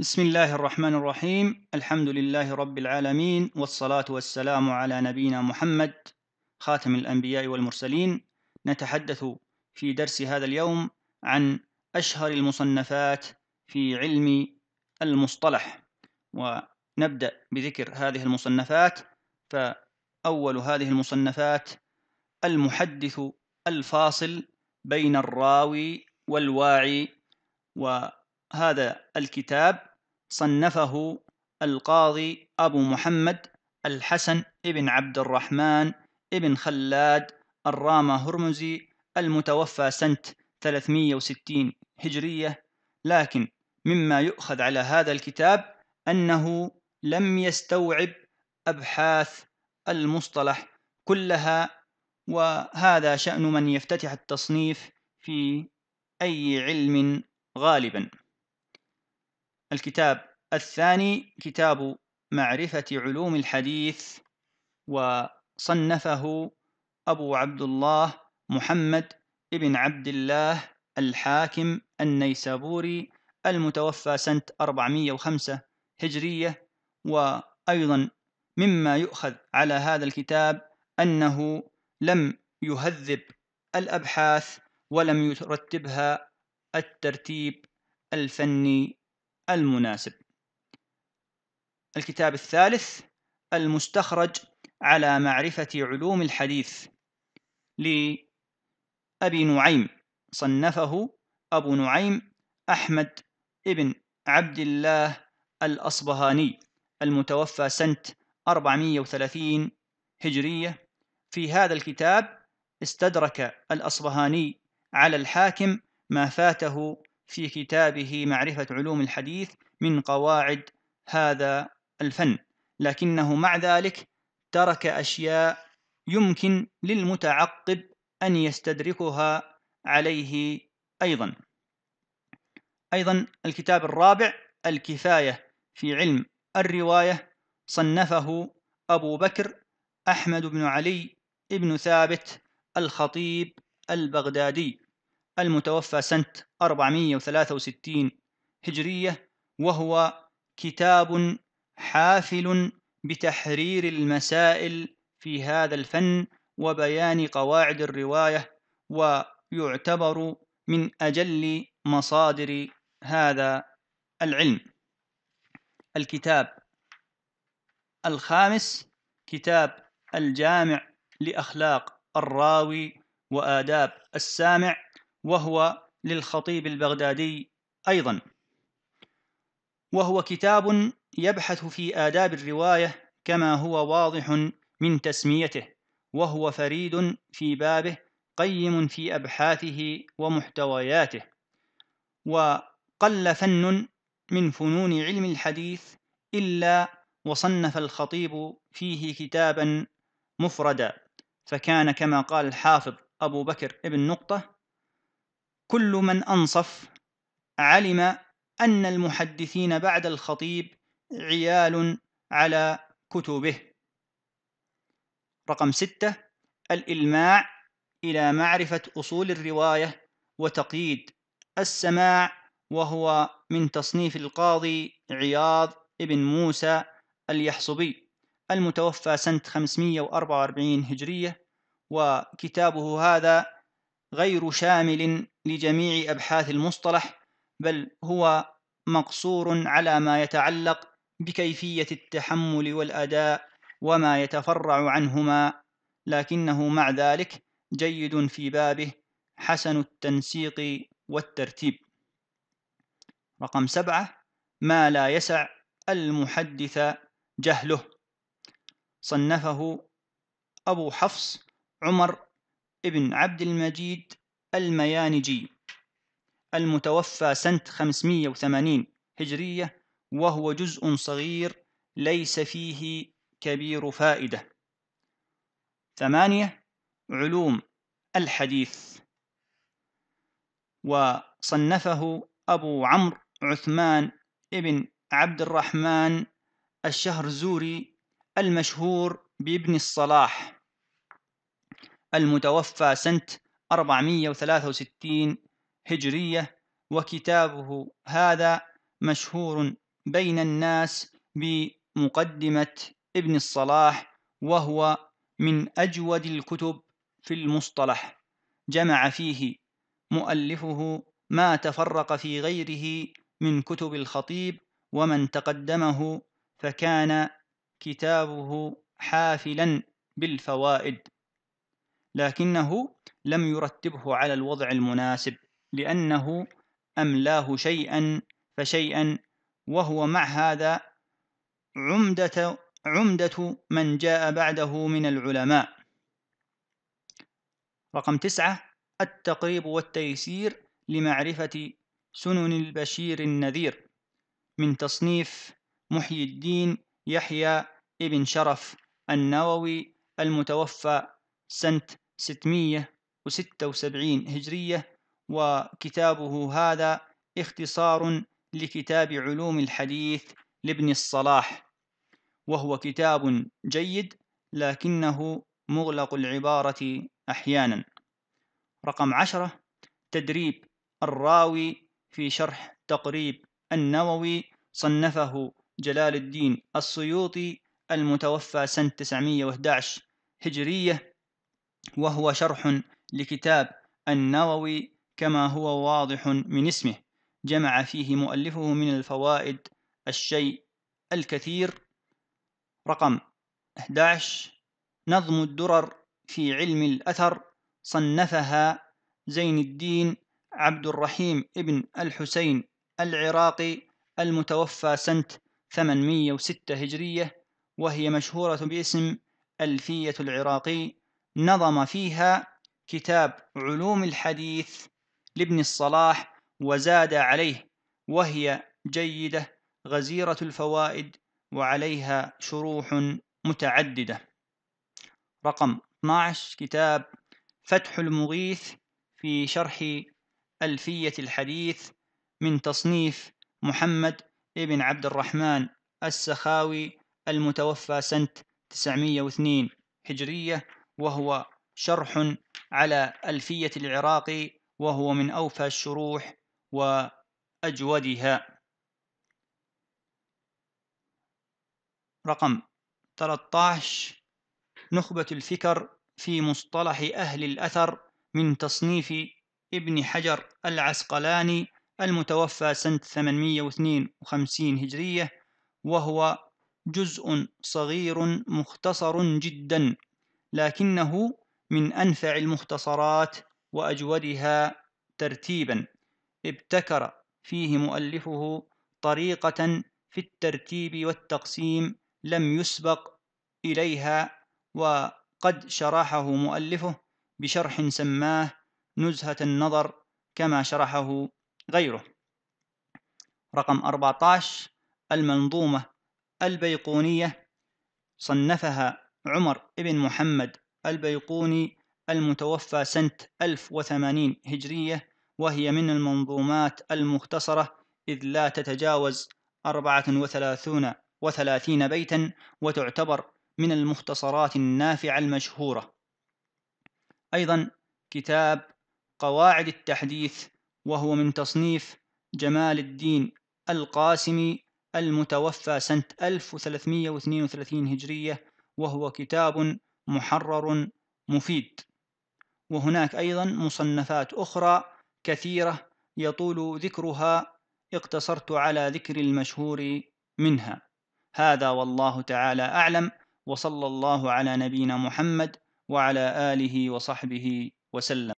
بسم الله الرحمن الرحيم الحمد لله رب العالمين والصلاة والسلام على نبينا محمد خاتم الأنبياء والمرسلين نتحدث في درس هذا اليوم عن أشهر المصنفات في علم المصطلح ونبدأ بذكر هذه المصنفات فأول هذه المصنفات المحدث الفاصل بين الراوي والواعي وهذا الكتاب صنفه القاضي أبو محمد الحسن بن عبد الرحمن بن خلاد الرامة هرمزي المتوفى سنة 360 هجرية لكن مما يؤخذ على هذا الكتاب أنه لم يستوعب أبحاث المصطلح كلها وهذا شأن من يفتتح التصنيف في أي علم غالبا الكتاب الثاني كتاب معرفة علوم الحديث وصنفه أبو عبد الله محمد بن عبد الله الحاكم النيسابوري المتوفى سنة 405 هجرية وأيضا مما يؤخذ على هذا الكتاب أنه لم يهذب الأبحاث ولم يرتبها الترتيب الفني المناسب الكتاب الثالث المستخرج على معرفة علوم الحديث لأبي نعيم صنفه أبو نعيم أحمد ابن عبد الله الأصبهاني المتوفى سنة 430 هجرية في هذا الكتاب استدرك الأصبهاني على الحاكم ما فاته في كتابه معرفة علوم الحديث من قواعد هذا الفن لكنه مع ذلك ترك أشياء يمكن للمتعقب أن يستدركها عليه أيضا أيضا الكتاب الرابع الكفاية في علم الرواية صنفه أبو بكر أحمد بن علي بن ثابت الخطيب البغدادي المتوفى سنة 463 هجرية وهو كتاب حافل بتحرير المسائل في هذا الفن وبيان قواعد الرواية ويعتبر من أجل مصادر هذا العلم الكتاب الخامس كتاب الجامع لأخلاق الراوي وآداب السامع وهو للخطيب البغدادي أيضا وهو كتاب يبحث في آداب الرواية كما هو واضح من تسميته وهو فريد في بابه قيم في أبحاثه ومحتوياته وقل فن من فنون علم الحديث إلا وصنف الخطيب فيه كتابا مفردا فكان كما قال الحافظ أبو بكر ابن نقطة كل من أنصف علم أن المحدثين بعد الخطيب عيال على كتبه رقم ستة الإلماع إلى معرفة أصول الرواية وتقييد السماع وهو من تصنيف القاضي عياض ابن موسى اليحصبي المتوفى سنة 544 هجرية وكتابه هذا غير شامل لجميع أبحاث المصطلح بل هو مقصور على ما يتعلق بكيفية التحمل والأداء وما يتفرع عنهما لكنه مع ذلك جيد في بابه حسن التنسيق والترتيب رقم سبعة ما لا يسع المحدث جهله صنفه أبو حفص عمر بن عبد المجيد الميانجي المتوفى سنة 580 هجرية وهو جزء صغير ليس فيه كبير فائدة ثمانية علوم الحديث وصنفه أبو عمرو عثمان ابن عبد الرحمن الشهرزوري المشهور بابن الصلاح المتوفى سنة 463 هجرية وكتابه هذا مشهور بين الناس بمقدمة ابن الصلاح وهو من أجود الكتب في المصطلح جمع فيه مؤلفه ما تفرق في غيره من كتب الخطيب ومن تقدمه فكان كتابه حافلا بالفوائد لكنه لم يرتبه على الوضع المناسب لأنه أملاه شيئا فشيئا وهو مع هذا عمدة عمدة من جاء بعده من العلماء رقم تسعة التقريب والتيسير لمعرفة سنن البشير النذير من تصنيف محيي الدين يحيى ابن شرف النووي المتوفى سنة 600 وستة هجرية وكتابه هذا اختصار لكتاب علوم الحديث لابن الصلاح وهو كتاب جيد لكنه مغلق العبارة أحيانا رقم عشرة تدريب الراوي في شرح تقريب النووي صنفه جلال الدين السيوطي المتوفى سنة 911 هجرية وهو شرح لكتاب النووي كما هو واضح من اسمه جمع فيه مؤلفه من الفوائد الشيء الكثير رقم 11 نظم الدرر في علم الأثر صنفها زين الدين عبد الرحيم ابن الحسين العراقي المتوفى سنة 806 هجرية وهي مشهورة باسم ألفية العراقي نظم فيها كتاب علوم الحديث لابن الصلاح وزاد عليه وهي جيدة غزيرة الفوائد وعليها شروح متعددة رقم 12 كتاب فتح المغيث في شرح ألفية الحديث من تصنيف محمد ابن عبد الرحمن السخاوي المتوفى سنة 902 هجرية وهو شرح على ألفية العراقي وهو من أوفى الشروح وأجودها رقم 13 نخبة الفكر في مصطلح أهل الأثر من تصنيف ابن حجر العسقلاني المتوفى سنة 852 هجرية وهو جزء صغير مختصر جدا لكنه من أنفع المختصرات وأجودها ترتيبا ابتكر فيه مؤلفه طريقة في الترتيب والتقسيم لم يسبق إليها وقد شرحه مؤلفه بشرح سماه نزهة النظر كما شرحه غيره رقم 14 المنظومة البيقونية صنفها عمر بن محمد البيقوني المتوفى سنة 1080 هجرية وهي من المنظومات المختصرة إذ لا تتجاوز 34 و 30 بيتا وتعتبر من المختصرات النافعة المشهورة أيضا كتاب قواعد التحديث وهو من تصنيف جمال الدين القاسمي المتوفى سنة 1332 هجرية وهو كتاب محرر مفيد وهناك أيضا مصنفات أخرى كثيرة يطول ذكرها اقتصرت على ذكر المشهور منها هذا والله تعالى أعلم وصلى الله على نبينا محمد وعلى آله وصحبه وسلم